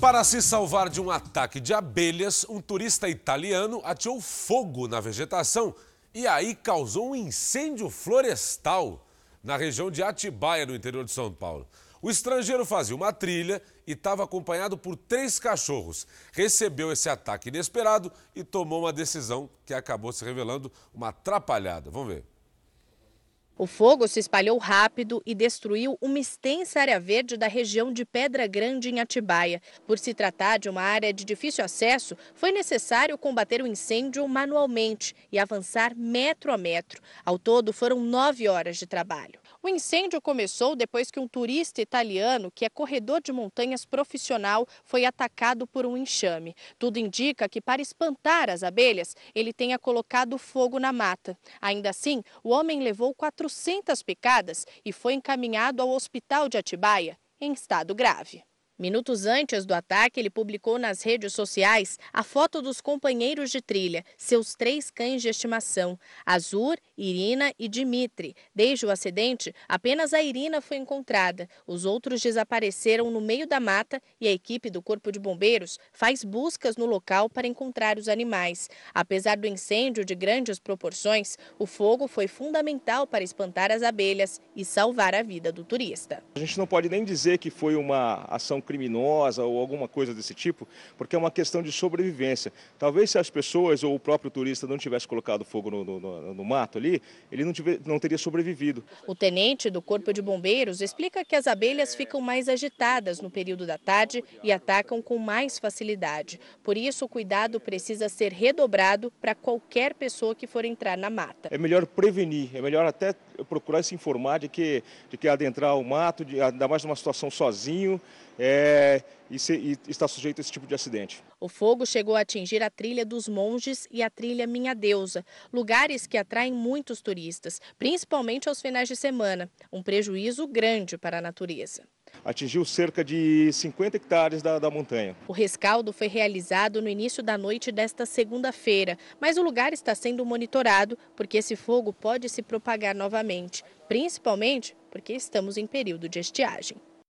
Para se salvar de um ataque de abelhas, um turista italiano atirou fogo na vegetação e aí causou um incêndio florestal na região de Atibaia, no interior de São Paulo. O estrangeiro fazia uma trilha e estava acompanhado por três cachorros. Recebeu esse ataque inesperado e tomou uma decisão que acabou se revelando uma atrapalhada. Vamos ver. O fogo se espalhou rápido e destruiu uma extensa área verde da região de Pedra Grande, em Atibaia. Por se tratar de uma área de difícil acesso, foi necessário combater o incêndio manualmente e avançar metro a metro. Ao todo, foram nove horas de trabalho. O incêndio começou depois que um turista italiano, que é corredor de montanhas profissional, foi atacado por um enxame. Tudo indica que, para espantar as abelhas, ele tenha colocado fogo na mata. Ainda assim, o homem levou 400 picadas e foi encaminhado ao hospital de Atibaia, em estado grave. Minutos antes do ataque, ele publicou nas redes sociais a foto dos companheiros de trilha, seus três cães de estimação, Azur, Irina e Dimitri. Desde o acidente, apenas a Irina foi encontrada. Os outros desapareceram no meio da mata e a equipe do Corpo de Bombeiros faz buscas no local para encontrar os animais. Apesar do incêndio de grandes proporções, o fogo foi fundamental para espantar as abelhas e salvar a vida do turista. A gente não pode nem dizer que foi uma ação criminosa ou alguma coisa desse tipo, porque é uma questão de sobrevivência. Talvez se as pessoas ou o próprio turista não tivesse colocado fogo no, no, no mato ali, ele não, tivesse não teria sobrevivido. O tenente do Corpo de Bombeiros explica que as abelhas ficam mais agitadas no período da tarde e atacam com mais facilidade. Por isso, o cuidado precisa ser redobrado para qualquer pessoa que for entrar na mata. É melhor prevenir, é melhor até procurar se informar de que, de que adentrar o mato, de, ainda mais numa situação sozinho, é, é, e, se, e, está sujeito a esse tipo de acidente. O fogo chegou a atingir a trilha dos Monges e a trilha Minha Deusa, lugares que atraem muitos turistas, principalmente aos finais de semana, um prejuízo grande para a natureza. Atingiu cerca de 50 hectares da, da montanha. O rescaldo foi realizado no início da noite desta segunda-feira, mas o lugar está sendo monitorado porque esse fogo pode se propagar novamente, principalmente porque estamos em período de estiagem.